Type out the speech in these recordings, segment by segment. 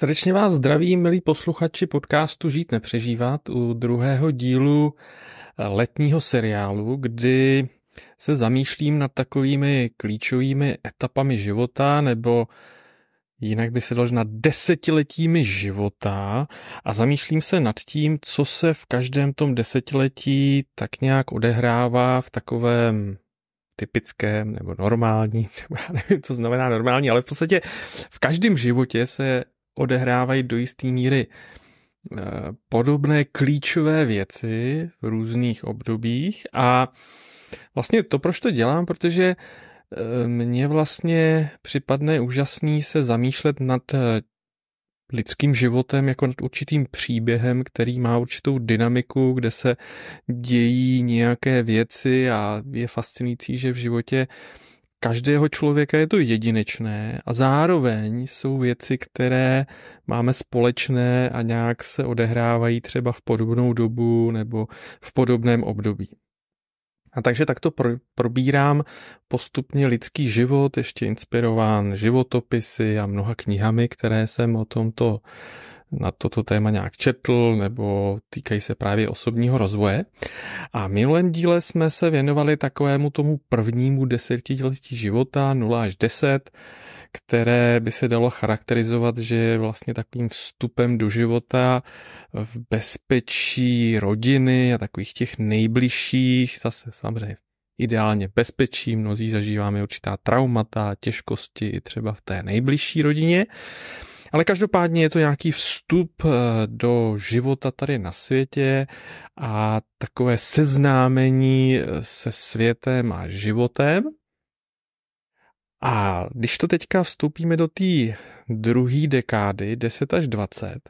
Srdečně vás zdraví, milí posluchači podcastu Žít nepřežívat u druhého dílu eh, letního seriálu, kdy se zamýšlím nad takovými klíčovými etapami života nebo jinak by se dalo na desetiletími života a zamýšlím se nad tím, co se v každém tom desetiletí tak nějak odehrává v takovém typickém nebo normální, nebo já nevím, co znamená normální, ale v podstatě v každém životě se odehrávají do jisté míry eh, podobné klíčové věci v různých obdobích a vlastně to, proč to dělám, protože eh, mně vlastně připadne úžasný se zamýšlet nad eh, lidským životem, jako nad určitým příběhem, který má určitou dynamiku, kde se dějí nějaké věci a je fascinující, že v životě uh, každého člověka je to jedinečné a zároveň jsou věci, které máme společné a nějak se odehrávají třeba v podobnou dobu nebo v podobném období. A takže takto pro, probírám postupně lidský život, ještě inspirován životopisy a mnoha knihami, které jsem o tomto na toto téma nějak četl nebo týkají se právě osobního rozvoje. A v minulém díle jsme se věnovali takovému tomu prvnímu desetiletí života 0 až 10, které by se dalo charakterizovat, že je vlastně takovým vstupem do života v bezpečí rodiny a takových těch nejbližších, zase samozřejmě ideálně bezpečí, mnozí zažíváme určitá traumata, těžkosti i třeba v té nejbližší rodině. Ale každopádně je to nějaký vstup eh, do života tady na světě a takové seznámení eh, se světem a životem. A když to teďka vstoupíme do té druhé dekády, 10 až 20,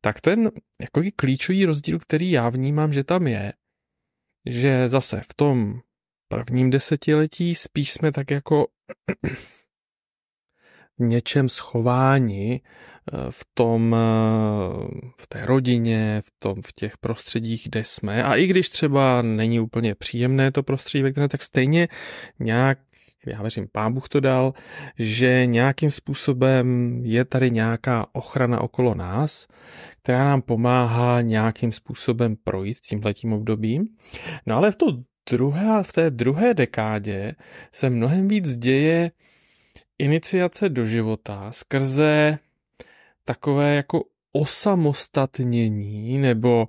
tak ten jako klíčový rozdíl, který já vnímám, že tam je, že zase v tom prvním desetiletí spíš jsme tak jako něčem schováni eh, v tom, eh, v té rodině, v tom, v těch prostředích, kde jsme. A i když třeba není úplně příjemné to prostředí, ve kterém, tak stejně nějak já věřím, pán Bůh to dal, že nějakým způsobem je tady nějaká ochrana okolo nás, která nám pomáhá nějakým způsobem projít tímhletím obdobím. No ale v, to druhá, v té druhé dekádě se mnohem víc děje iniciace do života skrze takové jako osamostatnění nebo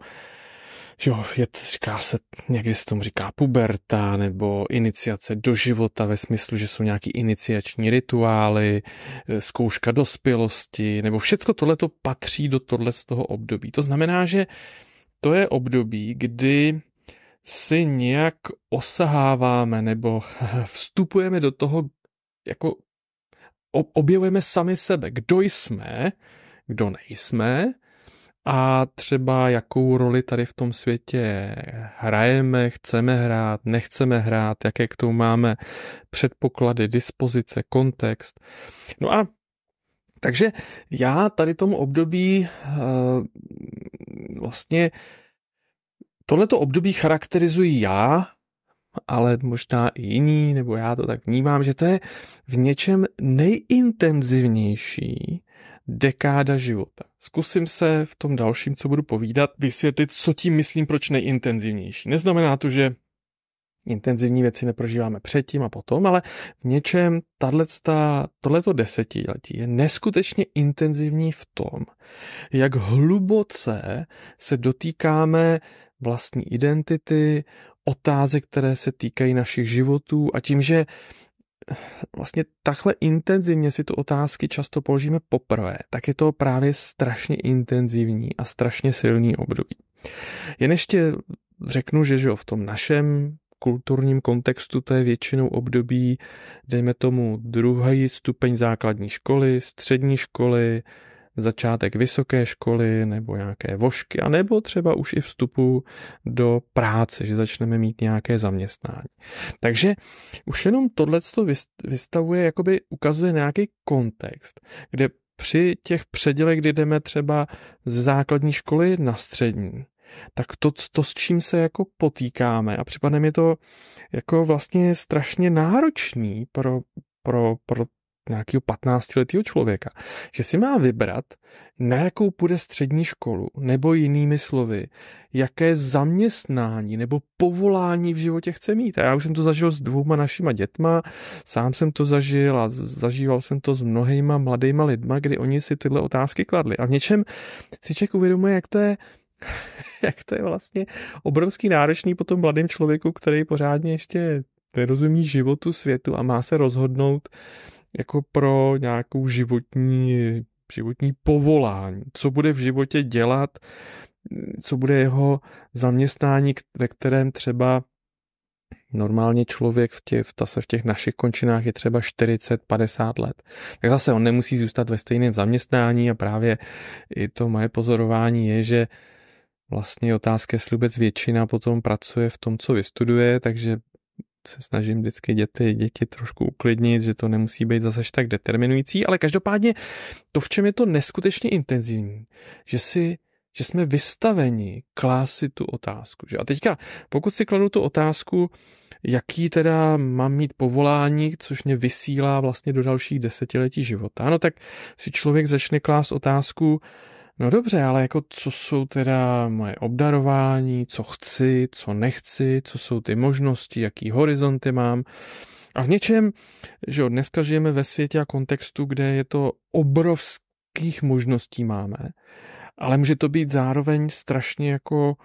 jo, je, říká se, někdy se tomu říká puberta nebo iniciace do života ve smyslu, že jsou nějaký iniciační rituály, e, zkouška dospělosti nebo všecko tohleto patří do tohle z toho období. To znamená, že to je období, kdy si nějak osaháváme nebo vstupujeme do toho jako objevujeme sami sebe, kdo jsme, kdo nejsme a třeba jakou roli tady v tom světě hrajeme, chceme hrát, nechceme hrát, jaké k tomu máme předpoklady, dispozice, kontext. No a takže já tady tomu období eh, vlastně tohleto období charakterizuji já ale možná i jiní, nebo já to tak vnímám, že to je v něčem nejintenzivnější dekáda života. Zkusím se v tom dalším, co budu povídat, vysvětlit, co tím myslím, proč nejintenzivnější. Neznamená to, že intenzivní věci neprožíváme předtím a potom, ale v něčem tohleto desetiletí je neskutečně intenzivní v tom, jak hluboce se dotýkáme vlastní identity, otázek, které se týkají našich životů a tím, že vlastně takhle intenzivně si tu otázky často položíme poprvé, tak je to právě strašně intenzivní a strašně silný období. Jen ještě řeknu, že, v tom našem kulturním kontextu to je většinou období, dejme tomu druhý stupeň základní školy, střední školy, začátek vysoké školy nebo nějaké vošky, a nebo třeba už i vstupu do práce, že začneme mít nějaké zaměstnání. Takže už jenom tohleto vystavuje, jakoby ukazuje nějaký kontext, kde při těch předělech, kdy jdeme třeba z základní školy na střední, tak to, to, s čím se jako potýkáme a připadne mi to jako vlastně strašně náročný pro, pro, pro nějakého 15-letého člověka, že si má vybrat, na jakou půjde střední školu, nebo jinými slovy, jaké zaměstnání nebo povolání v životě chce mít. A já už jsem to zažil s dvouma našima dětma, sám jsem to zažil a zažíval jsem to s mnohýma mladýma lidma, kdy oni si tyhle otázky kladli. A v něčem si člověk uvědomuje, jak to je jak to je vlastně obrovský náročný potom tom člověku, který pořádně ještě nerozumí životu světu a má se rozhodnout jako pro nějakou životní, životní povolání, co bude v životě dělat, co bude jeho zaměstnání, ve kterém třeba normálně člověk v tě, v, tase, v těch našich končinách je třeba 40-50 let. Tak zase on nemusí zůstat ve stejném zaměstnání a právě i to moje pozorování je, že vlastně otázka, jestli vůbec většina potom pracuje v tom, co vystuduje, takže se snažím vždycky děti, děti trošku uklidnit, že to nemusí být zase tak determinující, ale každopádně to, v čem je to neskutečně intenzivní, že si že jsme vystaveni klásy tu otázku. Že? A teďka, pokud si kladu tu otázku, jaký teda mám mít povolání, což mě vysílá vlastně do dalších desetiletí života, no tak si člověk začne klást otázku, No dobře, ale jako co jsou teda moje obdarování, co chci, co nechci, co jsou ty možnosti, jaký horizonty mám. A v něčem, že od dneska žijeme ve světě a kontextu, kde je to obrovských možností máme, ale může to být zároveň strašně jako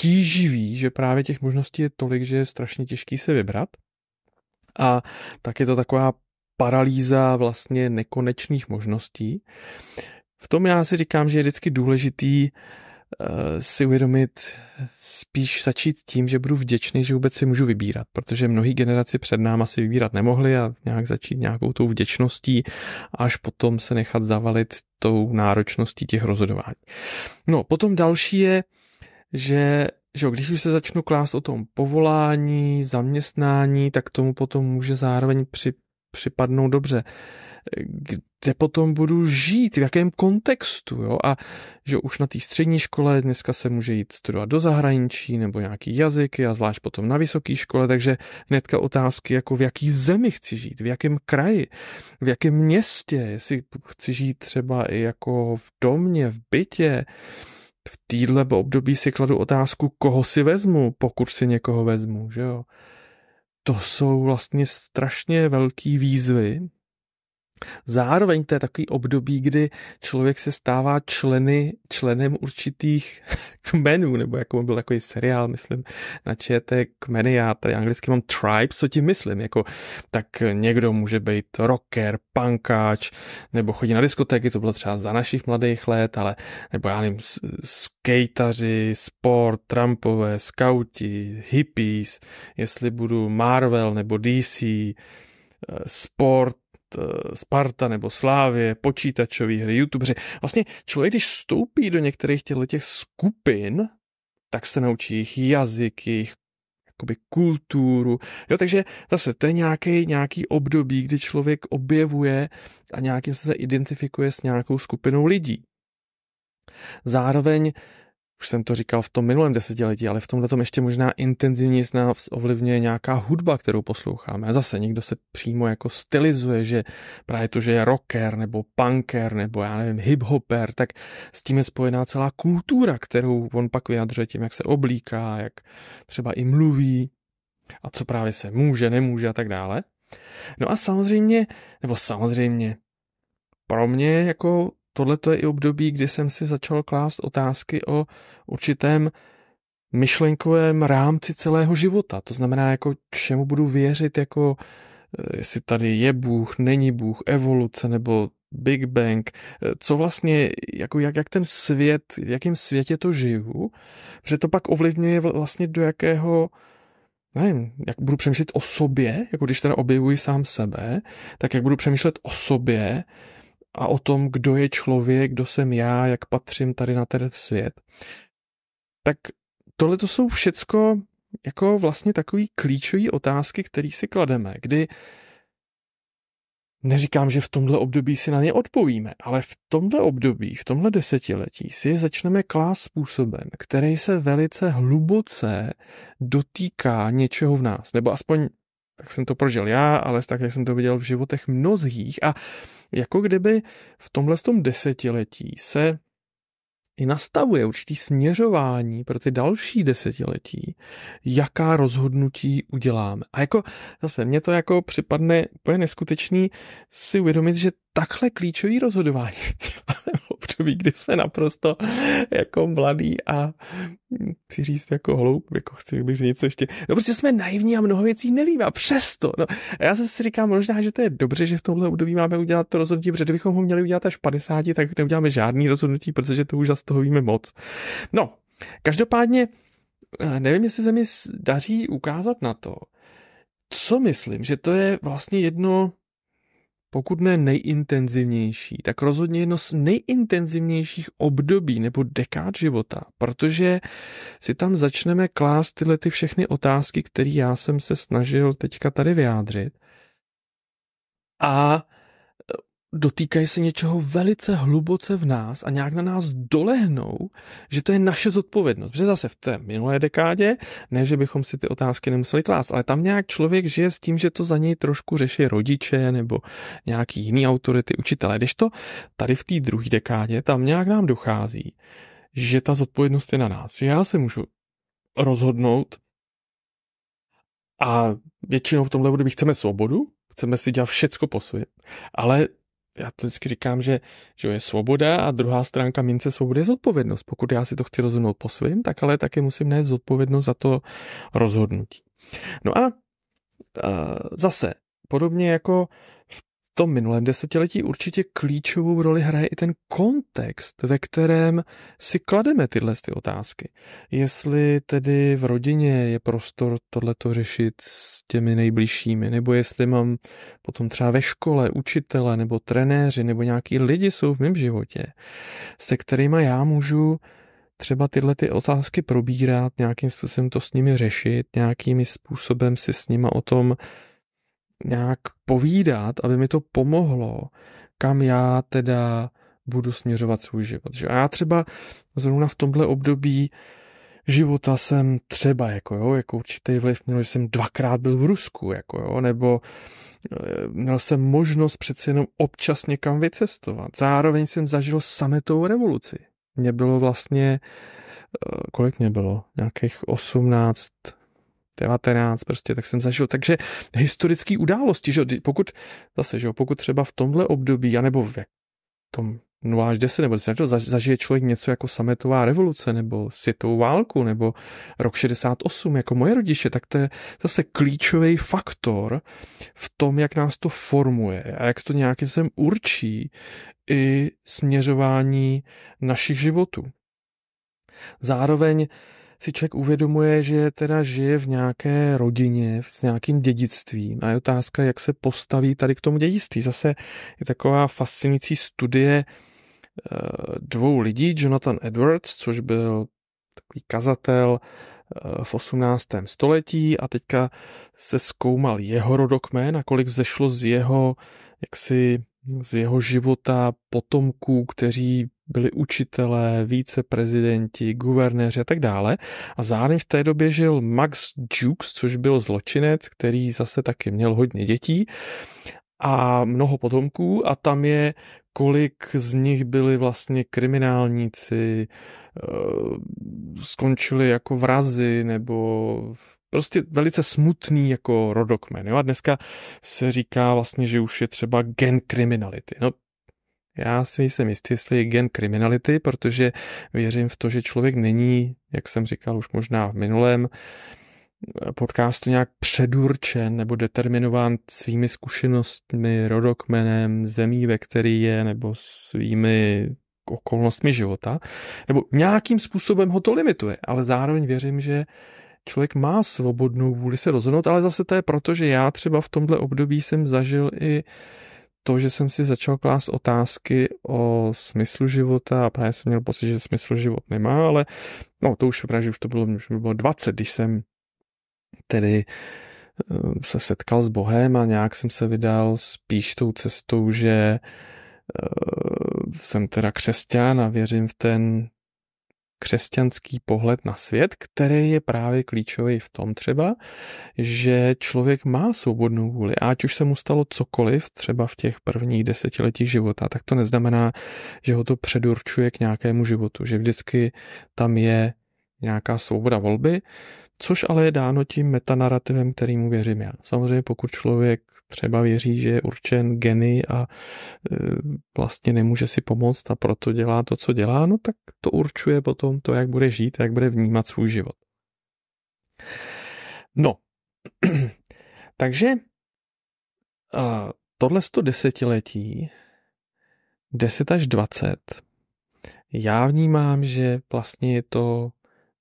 tíživý, že právě těch možností je tolik, že je strašně těžký se vybrat. A tak je to taková paralýza vlastně nekonečných možností. V tom já si říkám, že je vždycky důležitý eh, si uvědomit, spíš začít tím, že budu vděčný, že vůbec si můžu vybírat, protože mnohý generaci před náma si vybírat nemohli a nějak začít nějakou tou vděčností až potom se nechat zavalit tou náročností těch rozhodování. No, potom další je, že že když už se začnu klást o tom povolání, zaměstnání, tak tomu potom může zároveň při, připadnout dobře kde potom budu žít, v jakém kontextu. Jo? A že už na té střední škole dneska se může jít studovat do zahraničí nebo nějaký jazyky a zvlášť potom na vysoké škole, takže hnedka otázky, jako v jaký zemi chci žít, v jakém kraji, v jakém městě, jestli chci žít třeba i jako v domě, v bytě. V týdle období si kladu otázku, koho si vezmu, pokud si někoho vezmu, že jo to jsou vlastně strašně velký výzvy Zároveň to je takový období, kdy člověk se stává členy, členem určitých kmenů, nebo jako byl takový seriál, myslím, na ČT kmeny, já tady anglicky mám tribes, co tím myslím, jako tak někdo může být rocker, punkáč, nebo chodí na diskotéky, to bylo třeba za našich mladých let, ale nebo já nevím, skateři, sport, trampové, skauti, hippies, jestli budu Marvel nebo DC, eh, sport, Eh, Sparta nebo Slávě, počítačové hry, youtubeři. Vlastně člověk, když vstoupí do některých těchto těch skupin, tak se naučí jejich jazyk, jejich jakoby kulturu. Jo, takže zase to je nějaký, nějaký období, kdy člověk objevuje a nějakým se identifikuje s nějakou skupinou lidí. Zároveň už jsem to říkal v tom minulém desetiletí, ale v tomhle tom ještě možná intenzivně s nás ovlivňuje nějaká hudba, kterou posloucháme. A zase někdo se přímo jako stylizuje, že právě to, že je rocker nebo punker nebo já nevím, hiphoper, tak s tím je spojená celá kultura, kterou on pak vyjadřuje tím, jak se oblíká, jak třeba i mluví a co právě se může, nemůže a tak dále. No a samozřejmě, nebo samozřejmě, pro mě jako tohle je i období, kdy jsem si začal klást otázky o určitém myšlenkovém rámci celého života. To znamená, jako čemu budu věřit, jako eh, jestli tady je Bůh, není Bůh, evoluce nebo Big Bang, eh, co vlastně, jako jak, jak ten svět, v jakém světě to žiju, že to pak ovlivňuje vlastně do jakého, nevím, jak budu přemýšlet o sobě, jako když teda objevuji sám sebe, tak jak budu přemýšlet o sobě, a o tom, kdo je člověk, kdo jsem já, jak patřím tady na ten svět. Tak tohle to jsou všecko jako vlastně takové klíčové otázky, které si klademe, kdy neříkám, že v tomhle období si na ně odpovíme, ale v tomhle období, v tomhle desetiletí si je začneme klást způsobem, který se velice hluboce dotýká něčeho v nás, nebo aspoň tak jsem to prožil já, ale tak, jak jsem to viděl v životech mnozích. A jako kdyby v tomhle tom desetiletí se i nastavuje určitý směřování pro ty další desetiletí, jaká rozhodnutí uděláme. A jako zase mně to jako připadne úplně neskutečný si uvědomit, že takhle klíčový rozhodování v období, kdy jsme naprosto jako mladý a hm, chci říct jako hloup, jako chci bych říct něco ještě. No prostě jsme naivní a mnoho věcí nevíme a přesto. No, a já se si říkám možná, že to je dobře, že v tomhle období máme udělat to rozhodnutí, protože kdybychom ho měli udělat až 50, tak neuděláme žádný rozhodnutí, protože to už z toho víme moc. No, každopádně eh, nevím, jestli se mi daří ukázat na to, co myslím, že to je vlastně jedno pokud ne nejintenzivnější, tak rozhodně jedno z nejintenzivnějších období nebo dekád života, protože si tam začneme klást tyhle ty všechny otázky, které já jsem se snažil teďka tady vyjádřit. A dotýkají se něčeho velice hluboce v nás a nějak na nás dolehnou, že to je naše zodpovědnost. Protože zase v té minulé dekádě, ne, že bychom si ty otázky nemuseli klást, ale tam nějak člověk žije s tím, že to za něj trošku řeší rodiče nebo nějaký jiný autority, učitelé. Když to tady v té druhé dekádě, tam nějak nám dochází, že ta zodpovědnost je na nás, že já se můžu rozhodnout a většinou v tomhle bych chceme svobodu, chceme si dělat všecko po svět, ale já to vždycky říkám, že, že je svoboda a druhá stránka mince svobody je zodpovědnost. Pokud já si to chci rozhodnout po svým, tak ale také musím nést zodpovědnost za to rozhodnutí. No a zase, podobně jako tom minulém desetiletí určitě klíčovou roli hraje i ten kontext, ve kterém si klademe tyhle ty otázky. Jestli tedy v rodině je prostor tohleto řešit s těmi nejbližšími, nebo jestli mám potom třeba ve škole učitele, nebo trenéři, nebo nějaký lidi jsou v mém životě, se kterými já můžu třeba tyhle ty otázky probírat, nějakým způsobem to s nimi řešit, nějakým způsobem si s nima o tom nějak povídat, aby mi to pomohlo, kam já teda budu směřovat svůj život. Že? A já třeba zrovna v tomhle období života jsem třeba, jako jo, jako určitý vliv měl, že jsem dvakrát byl v Rusku, jako jo, nebo eh, měl jsem možnost přeci jenom občas někam vycestovat. Zároveň jsem zažil sametovou revoluci. Mě bylo vlastně, eh, kolik mě bylo? Nějakých 18, 19 prostě, tak jsem zažil. Takže historické události, že pokud, zase, že pokud třeba v tomhle období, anebo v tom 0 no až 10 nebo 10, zažije člověk něco jako sametová revoluce nebo světovou válku nebo rok 68 jako moje rodiče, tak to je zase klíčový faktor v tom, jak nás to formuje a jak to nějakým sem určí i směřování našich životů. Zároveň si člověk uvědomuje, že teda žije v nějaké rodině s nějakým dědictvím a je otázka, jak se postaví tady k tomu dědictví. Zase je taková fascinující studie eh, dvou lidí, Jonathan Edwards, což byl takový kazatel eh, v 18. století a teďka se zkoumal jeho rodokmen a kolik vzešlo z jeho jaksi z jeho života potomků, kteří byli učitelé, víceprezidenti, guvernéři a tak dále. A zároveň v té době žil Max Jukes, což byl zločinec, který zase taky měl hodně dětí a mnoho potomků a tam je kolik z nich byli vlastně kriminálníci, eh, skončili jako vrazy nebo prostě velice smutný jako rodokmen. Jo? A dneska se říká vlastně, že už je třeba gen kriminality. No, já si nejsem jistý, jestli je gen kriminality, protože věřím v to, že člověk není, jak jsem říkal už možná v minulém podcastu, nějak předurčen nebo determinován svými zkušenostmi, rodokmenem, zemí, ve který je, nebo svými okolnostmi života, nebo nějakým způsobem ho to limituje, ale zároveň věřím, že člověk má svobodnou vůli se rozhodnout, ale zase to je proto, že já třeba v tomhle období jsem zažil i to, že jsem si začal klást otázky o smyslu života a právě jsem měl pocit, že smysl život nemá, ale no to už právě, že už to bylo, už bylo 20, když jsem tedy eh, se setkal s Bohem a nějak jsem se vydal spíš tou cestou, že eh, jsem teda křesťan a věřím v ten křesťanský pohled na svět, který je právě klíčový v tom třeba, že člověk má svobodnou vůli. A ať už se mu stalo cokoliv, třeba v těch prvních desetiletích života, tak to neznamená, že ho to předurčuje k nějakému životu, že vždycky tam je nějaká svoboda volby, Což ale je dáno tím metanarativem, kterýmu věřím já. Samozřejmě pokud člověk třeba věří, že je určen geny a e, vlastně nemůže si pomoct a proto dělá to, co dělá, no tak to určuje potom to, jak bude žít, jak bude vnímat svůj život. No, takže tohle sto desetiletí, 10 až 20, já vnímám, že vlastně je to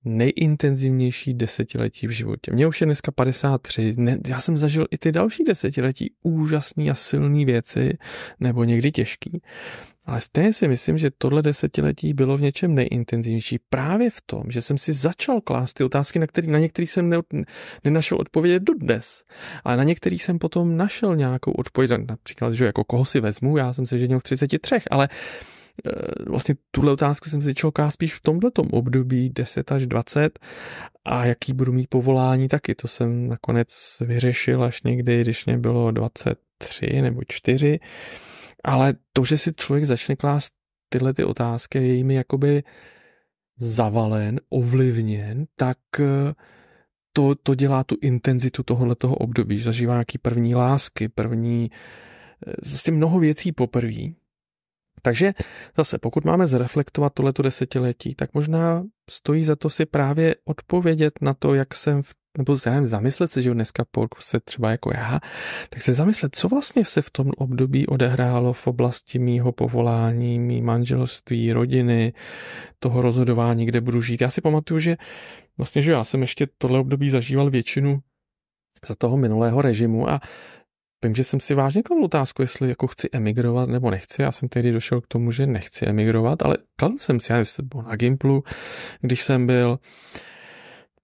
nejintenzivnější desetiletí v životě. Mně už je dneska 53, ne, já jsem zažil i ty další desetiletí úžasné a silné věci, nebo někdy těžký. Ale stejně si myslím, že tohle desetiletí bylo v něčem nejintenzivnější právě v tom, že jsem si začal klást ty otázky, na, které na některý jsem ne, nenašel odpověď dnes. Ale na některý jsem potom našel nějakou odpověď, například, že jako koho si vezmu, já jsem se ženil v 33, ale Eh, vlastně tuhle otázku jsem si čekal spíš v tomhletom období 10 až 20 a jaký budu mít povolání taky. To jsem nakonec vyřešil až někdy, když mě bylo 23 nebo 4. Ale to, že si člověk začne klást tyhle ty otázky, je jimi jakoby zavalen, ovlivněn, tak eh, to, to dělá tu intenzitu tohoto období, že zažívá nějaký první lásky, první vlastně mnoho věcí poprvé, takže zase, pokud máme zreflektovat tohleto desetiletí, tak možná stojí za to si právě odpovědět na to, jak jsem v nebo zájem zamyslet se, že dneska po se třeba jako já, tak se zamyslet, co vlastně se v tom období odehrálo v oblasti mýho povolání, mý manželství, rodiny, toho rozhodování, kde budu žít. Já si pamatuju, že vlastně, že já jsem ještě tohle období zažíval většinu za toho minulého režimu a Vím, že jsem si vážně kladl otázku, jestli jako chci emigrovat nebo nechci. Já jsem tehdy došel k tomu, že nechci emigrovat, ale kladl jsem si, já nevím, byl na Gimplu, když jsem byl,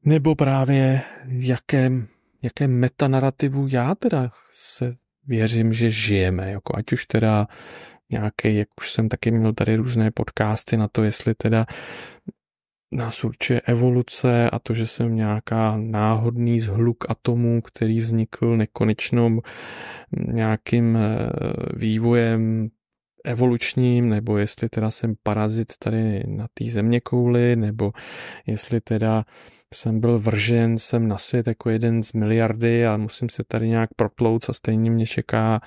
nebo právě v jakém, jakém metanarativu já teda se věřím, že žijeme, jako ať už teda nějaký, jak už jsem taky měl tady různé podcasty na to, jestli teda nás určuje evoluce a to, že jsem nějaká náhodný zhluk atomů, který vznikl nekonečnou nějakým eh, vývojem evolučním, nebo jestli teda jsem parazit tady na té země kouli, nebo jestli teda jsem byl vržen jsem na svět jako jeden z miliardy a musím se tady nějak protlouc a stejně mě čeká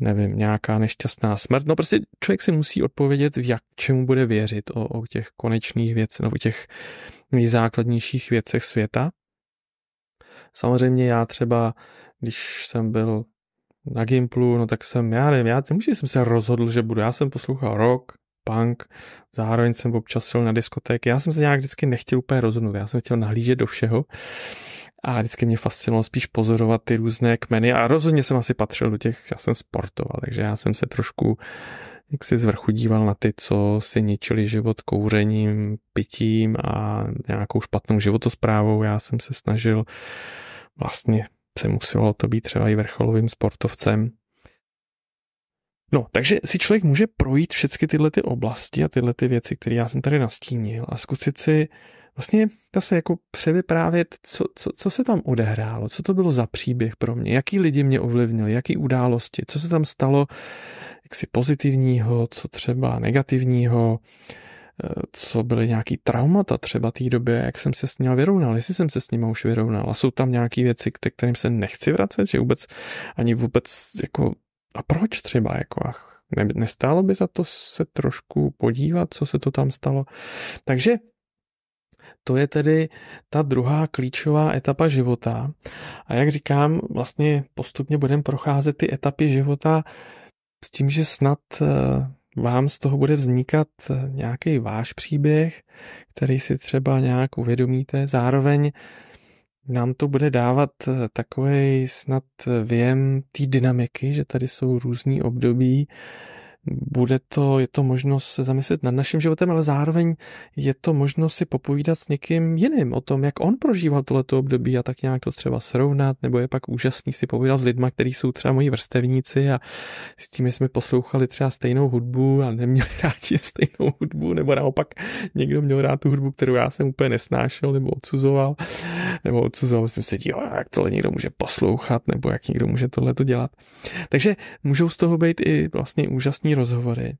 nevím, nějaká nešťastná smrt. No prostě člověk si musí odpovědět, v jak čemu bude věřit o, o těch konečných věcech, nebo těch nejzákladnějších věcech světa. Samozřejmě já třeba, když jsem byl na Gimplu, no tak jsem, já nevím, já nemůžu, jsem se rozhodl, že budu, já jsem poslouchal rok, punk, zároveň jsem občas šel na diskotéky. Já jsem se nějak vždycky nechtěl úplně rozhodnout, já jsem chtěl nahlížet do všeho a vždycky mě fascinovalo spíš pozorovat ty různé kmeny a rozhodně jsem asi patřil do těch, já jsem sportoval, takže já jsem se trošku jak si zvrchu díval na ty, co si ničili život kouřením, pitím a nějakou špatnou životosprávou. Já jsem se snažil vlastně se muselo to být třeba i vrcholovým sportovcem, No, takže si člověk může projít všechny tyhle ty oblasti a tyhle ty věci, které já jsem tady nastínil a zkusit si vlastně se jako převyprávět, co, co, co se tam odehrálo, co to bylo za příběh pro mě, jaký lidi mě ovlivnili, jaký události, co se tam stalo jaksi pozitivního, co třeba negativního, eh, co byly nějaký traumata třeba té době, jak jsem se s nima vyrovnal, jestli jsem se s nima už vyrovnal a jsou tam nějaké věci, ke kterým se nechci vracet, že vůbec ani vůbec jako a proč třeba, jako ach, ne, nestálo by za to se trošku podívat, co se to tam stalo. Takže to je tedy ta druhá klíčová etapa života. A jak říkám, vlastně postupně budeme procházet ty etapy života s tím, že snad eh, vám z toho bude vznikat eh, nějaký váš příběh, který si třeba nějak uvědomíte. Zároveň nám to bude dávat eh, takový snad eh, věm té dynamiky, že tady jsou různý období bude to, je to možnost se zamyslet nad naším životem, ale zároveň je to možnost si popovídat s někým jiným o tom, jak on prožíval tohleto období a tak nějak to třeba srovnat, nebo je pak úžasný si povídat s lidma, kteří jsou třeba moji vrstevníci a s tím jsme poslouchali třeba stejnou hudbu a neměli rádi stejnou hudbu, nebo naopak někdo měl rád tu hudbu, kterou já jsem úplně nesnášel nebo odsuzoval, nebo odsuzoval jsem si, díval, jak tohle někdo může poslouchat, nebo jak někdo může tohleto dělat. Takže můžou z toho být i vlastně úžasní kvalitní rozhovory.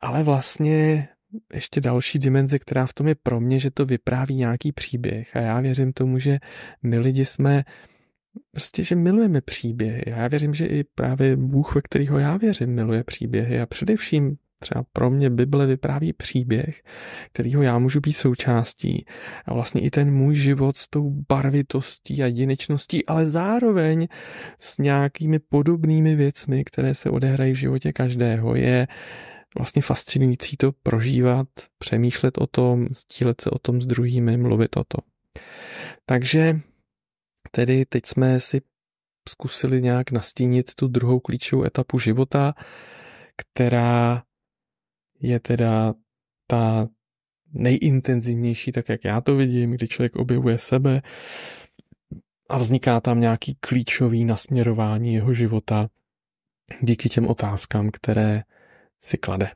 Ale vlastně ještě další dimenze, která v tom je pro mě, že to vypráví nějaký příběh. A já věřím tomu, že my lidi jsme prostě, že milujeme příběhy. A já věřím, že i právě Bůh, ve kterého já věřím, miluje příběhy. A především Třeba pro mě Bible vypráví příběh, kterýho já můžu být součástí a vlastně i ten můj život s tou barvitostí a jedinečností, ale zároveň s nějakými podobnými věcmi, které se odehrají v životě každého, je vlastně fascinující to prožívat, přemýšlet o tom, stílet se o tom s druhými, mluvit o tom. Takže tedy teď jsme si zkusili nějak nastínit tu druhou klíčovou etapu života, která je teda ta nejintenzivnější, tak jak já to vidím, kdy člověk objevuje sebe a vzniká tam nějaký klíčový nasměrování jeho života díky těm otázkám, které si klade.